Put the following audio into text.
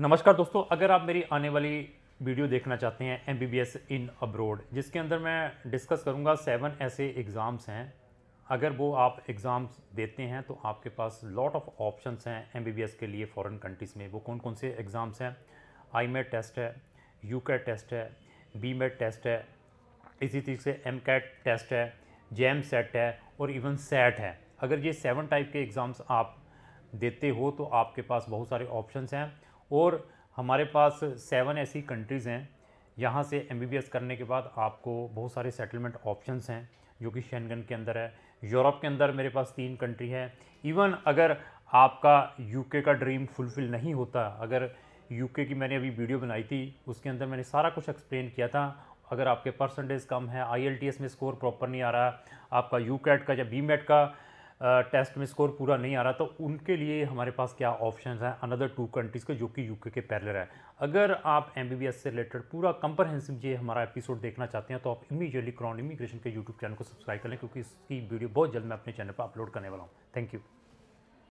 नमस्कार दोस्तों अगर आप मेरी आने वाली वीडियो देखना चाहते हैं M B B S in abroad जिसके अंदर मैं डिस्कस करूंगा सेवन ऐसे एग्ज़ाम्स हैं अगर वो आप एग्ज़ाम्स देते हैं तो आपके पास लॉट ऑफ ऑप्शंस हैं एम बी बी एस के लिए फ़ॉरन कंट्रीज़ में वो कौन कौन से एग्ज़ाम्स हैं आई मेड टेस्ट है यू कैट टेस्ट है बी मेट टेस्ट है इसी तरीके से एम कैट टेस्ट है जैम सेट है और इवन सेट है अगर ये सेवन टाइप के एग्ज़ाम्स आप देते हो तो आपके पास बहुत सारे ऑप्शंस हैं और हमारे पास सेवन ऐसी कंट्रीज़ हैं यहाँ से एम करने के बाद आपको बहुत सारे सेटलमेंट ऑप्शंस हैं जो कि शनगन के अंदर है यूरोप के अंदर मेरे पास तीन कंट्री हैं इवन अगर आपका यूके का ड्रीम फुलफ़िल नहीं होता अगर यूके की मैंने अभी वीडियो बनाई थी उसके अंदर मैंने सारा कुछ एक्सप्लेन किया था अगर आपके परसेंटेज कम है आई में स्कोर प्रॉपर नहीं आ रहा आपका यू का या बी का टेस्ट में स्कोर पूरा नहीं आ रहा तो उनके लिए हमारे पास क्या ऑप्शन हैं अनदर टू कंट्रीज़ के जो कि यूके के पैरलर है अगर आप एम से रिलेटेड पूरा कंप्रहेंसिव ये हमारा एपिसोड देखना चाहते हैं तो आप इमीजिएटली क्रॉन इमिग्रेशन के यूट्यूब चैनल को सब्सक्राइब कर लें क्योंकि इसकी वीडियो बहुत जल्द मैं अपने चैनल पर अपलोड करने वाला हूँ थैंक यू